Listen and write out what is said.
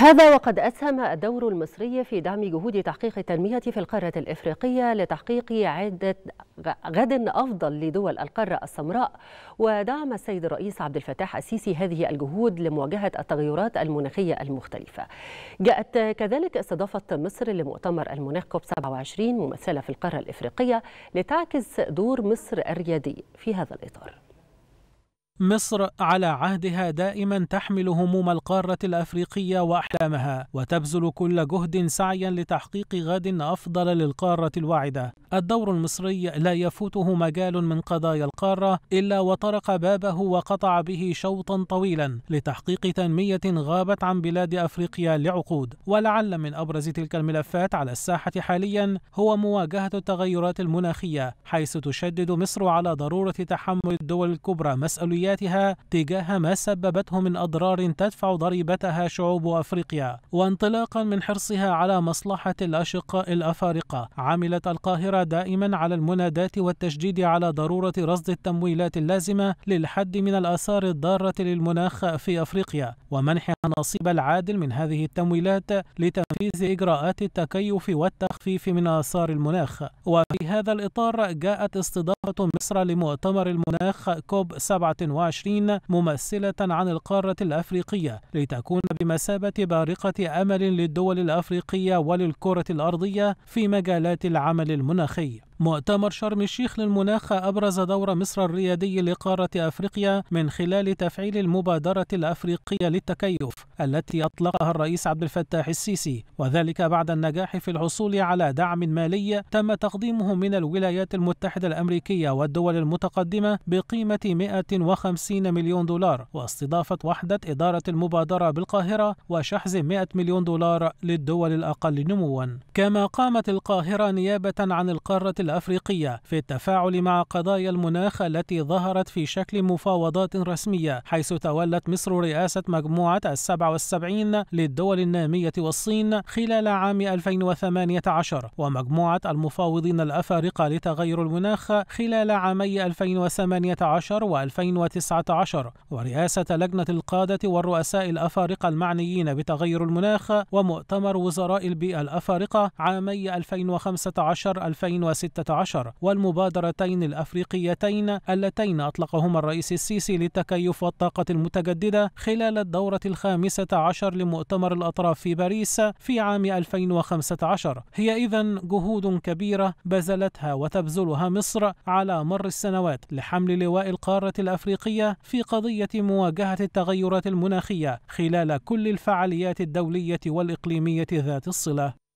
هذا وقد أسهم الدور المصري في دعم جهود تحقيق التنمية في القارة الإفريقية لتحقيق عدة غد أفضل لدول القارة السمراء ودعم السيد الرئيس عبد الفتاح السيسي هذه الجهود لمواجهة التغيرات المناخية المختلفة جاءت كذلك استضافة مصر لمؤتمر المناخ كوب 27 ممثلة في القارة الإفريقية لتعكس دور مصر الريادي في هذا الإطار مصر على عهدها دائما تحمل هموم القارة الأفريقية وأحلامها وتبذل كل جهد سعيا لتحقيق غد أفضل للقارة الواعدة الدور المصري لا يفوته مجال من قضايا القارة إلا وطرق بابه وقطع به شوطا طويلا لتحقيق تنمية غابت عن بلاد أفريقيا لعقود ولعل من أبرز تلك الملفات على الساحة حاليا هو مواجهة التغيرات المناخية حيث تشدد مصر على ضرورة تحمل الدول الكبرى مسؤولياتها تجاه ما سببته من أضرار تدفع ضريبتها شعوب أفريقيا وانطلاقا من حرصها على مصلحة الأشقاء الأفارقة عملت القاهرة دائما على المنادات والتشديد على ضرورة رصد التمويلات اللازمة للحد من الآثار الضارة للمناخ في أفريقيا ومنحها نصيب العادل من هذه التمويلات لتنفيذ إجراءات التكيف والتخفيف من آثار المناخ وفي هذا الإطار جاءت استضافة مصر لمؤتمر المناخ كوب 27 ممثلة عن القارة الأفريقية لتكون بمثابة بارقة أمل للدول الأفريقية وللكرة الأرضية في مجالات العمل المناخ أخي مؤتمر شرم الشيخ للمناخ أبرز دور مصر الريادي لقارة أفريقيا من خلال تفعيل المبادرة الأفريقية للتكيف التي أطلقها الرئيس عبد الفتاح السيسي وذلك بعد النجاح في الحصول على دعم مالي تم تقديمه من الولايات المتحدة الأمريكية والدول المتقدمة بقيمة 150 مليون دولار واستضافة وحدة إدارة المبادرة بالقاهرة وشحذ 100 مليون دولار للدول الأقل نموا كما قامت القاهرة نيابة عن القارة الأفريقية في التفاعل مع قضايا المناخ التي ظهرت في شكل مفاوضات رسمية حيث تولت مصر رئاسة مجموعة السبع والسبعين للدول النامية والصين خلال عام 2018 ومجموعة المفاوضين الأفارقة لتغير المناخ خلال عامي 2018 و 2019 ورئاسة لجنة القادة والرؤساء الأفارقة المعنيين بتغير المناخ ومؤتمر وزراء البيئة الأفارقة عامي 2015 2016 2016 والمبادرتين الأفريقيتين اللتين أطلقهما الرئيس السيسي للتكيف والطاقة المتجددة خلال الدورة الخامسة عشر لمؤتمر الأطراف في باريس في عام 2015 هي إذا جهود كبيرة بذلتها وتبذلها مصر على مر السنوات لحمل لواء القارة الأفريقية في قضية مواجهة التغيرات المناخية خلال كل الفعاليات الدولية والإقليمية ذات الصلة